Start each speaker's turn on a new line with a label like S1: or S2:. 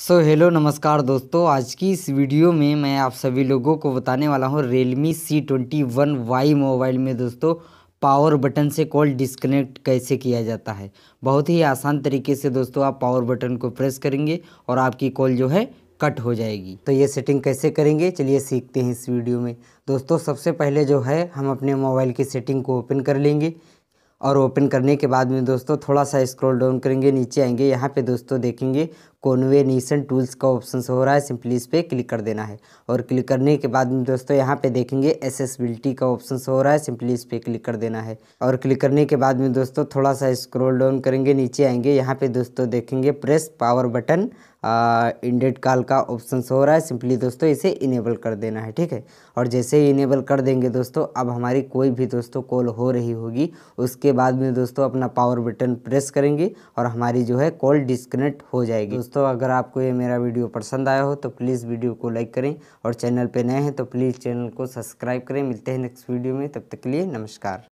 S1: सो so, hello नमस्कार दोस्तों आज की इस वीडियो में मैं आप सभी लोगों को बताने वाला हूँ Realme C twenty one Y mobile में दोस्तों पावर बटन से कॉल डिस्कनेक्ट कैसे किया जाता है बहुत ही आसान तरीके से दोस्तों आप पावर बटन को प्रेस करेंगे और आपकी कॉल जो है कट हो जाएगी तो ये सेटिंग कैसे करेंगे चलिए सीखते हैं इस वीडियो में दोस्तों सबसे पहले जो है हम अपने मोबाइल की सेटिंग को ओपन कर लेंगे और ओपन करने के बाद में दोस्तों थोड़ा सा स्क्रॉल डाउन करेंगे नीचे आएंगे यहाँ पे दोस्तों देखेंगे कॉन्वेनेशन टूल्स का ऑप्शन हो रहा है सिंपली इस पर क्लिक कर देना है और क्लिक करने के बाद में दोस्तों यहाँ पे देखेंगे एसेसबिलिटी का ऑप्शन हो रहा है सिंपली इस पर क्लिक कर देना है और क्लिक करने के बाद में दोस्तों थोड़ा सा स्क्रॉल डाउन करेंगे नीचे आएंगे यहाँ पे दोस्तों देखेंगे press power button ended call का ऑप्शन हो रहा है सिंपली दोस्तों इसे इनेबल कर देना है ठीक है और जैसे ही इनेबल कर देंगे दोस्तों अब हमारी कोई भी दोस्तों कॉल हो रही होगी उसके बाद में दोस्तों अपना पावर बटन प्रेस करेंगे और हमारी जो है कॉल डिस्कनेक्ट हो जाएगी दोस्तों अगर आपको ये मेरा वीडियो पसंद आया हो तो प्लीज़ वीडियो को लाइक करें और चैनल पे नए हैं तो प्लीज़ चैनल को सब्सक्राइब करें मिलते हैं नेक्स्ट वीडियो में तब तक के लिए नमस्कार